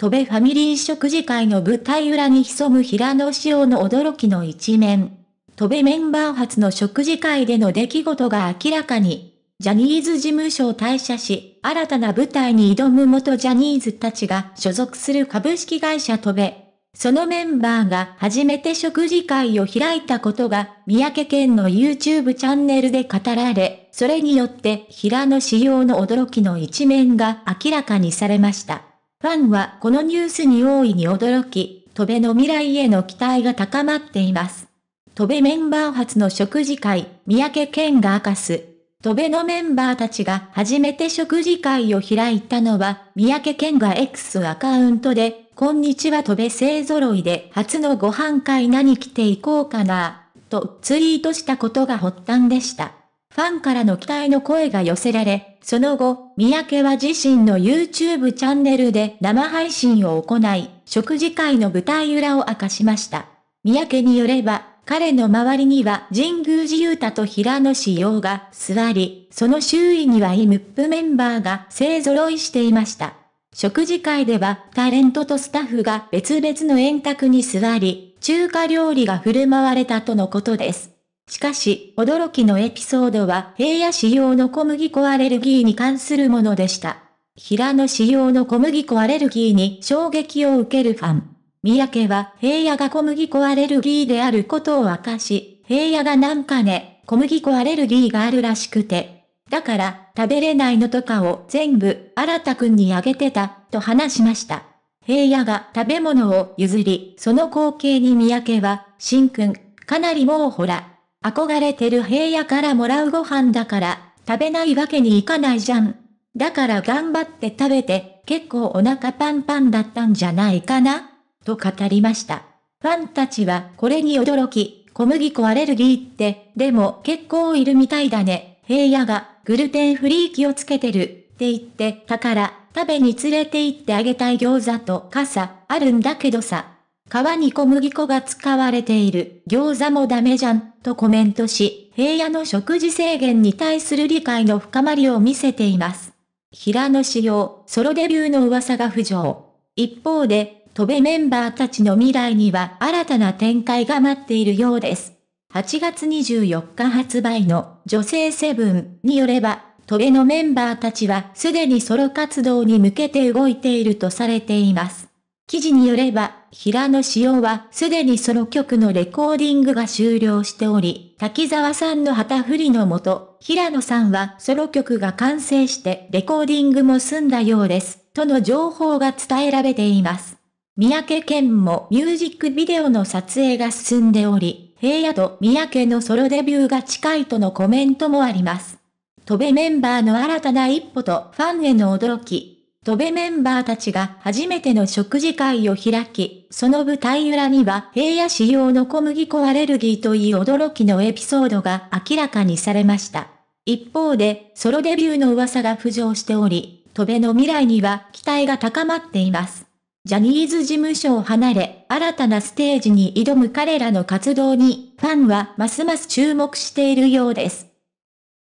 戸部ファミリー食事会の舞台裏に潜む平野紫耀の驚きの一面。戸部メンバー初の食事会での出来事が明らかに。ジャニーズ事務所を退社し、新たな舞台に挑む元ジャニーズたちが所属する株式会社戸部。そのメンバーが初めて食事会を開いたことが、三宅県の YouTube チャンネルで語られ、それによって平野仕様の驚きの一面が明らかにされました。ファンはこのニュースに大いに驚き、戸部の未来への期待が高まっています。戸部メンバー初の食事会、三宅健が明かす。戸部のメンバーたちが初めて食事会を開いたのは、三宅健が X アカウントで、こんにちは戸部勢揃いで初のご飯会何着ていこうかな、とツイートしたことが発端でした。ファンからの期待の声が寄せられ、その後、三宅は自身の YouTube チャンネルで生配信を行い、食事会の舞台裏を明かしました。三宅によれば、彼の周りには神宮寺勇太と平野志陽が座り、その周囲にはイムップメンバーが勢揃いしていました。食事会ではタレントとスタッフが別々の円卓に座り、中華料理が振る舞われたとのことです。しかし、驚きのエピソードは平野市用の小麦粉アレルギーに関するものでした。平野市用の小麦粉アレルギーに衝撃を受けるファン。三宅は平野が小麦粉アレルギーであることを明かし、平野がなんかね、小麦粉アレルギーがあるらしくて。だから、食べれないのとかを全部、新たくんにあげてた、と話しました。平野が食べ物を譲り、その光景に三宅は、しんくん、かなりもうほら、憧れてる平野からもらうご飯だから、食べないわけにいかないじゃん。だから頑張って食べて、結構お腹パンパンだったんじゃないかなと語りました。ファンたちはこれに驚き、小麦粉アレルギーって、でも結構いるみたいだね。平野がグルテンフリー気をつけてるって言ってたから、食べに連れて行ってあげたい餃子と傘あるんだけどさ。皮に小麦粉が使われている餃子もダメじゃんとコメントし、平野の食事制限に対する理解の深まりを見せています。平野仕様、ソロデビューの噂が浮上。一方で、戸部メンバーたちの未来には新たな展開が待っているようです。8月24日発売の女性セブンによれば、戸部のメンバーたちはすでにソロ活動に向けて動いているとされています。記事によれば、平野紫耀はすでにソロ曲のレコーディングが終了しており、滝沢さんの旗振りのもと、平野さんはソロ曲が完成してレコーディングも済んだようです、との情報が伝えられています。三宅健もミュージックビデオの撮影が進んでおり、平野と三宅のソロデビューが近いとのコメントもあります。戸部メンバーの新たな一歩とファンへの驚き、戸ベメンバーたちが初めての食事会を開き、その舞台裏には平野市用の小麦粉アレルギーという驚きのエピソードが明らかにされました。一方で、ソロデビューの噂が浮上しており、戸部の未来には期待が高まっています。ジャニーズ事務所を離れ、新たなステージに挑む彼らの活動に、ファンはますます注目しているようです。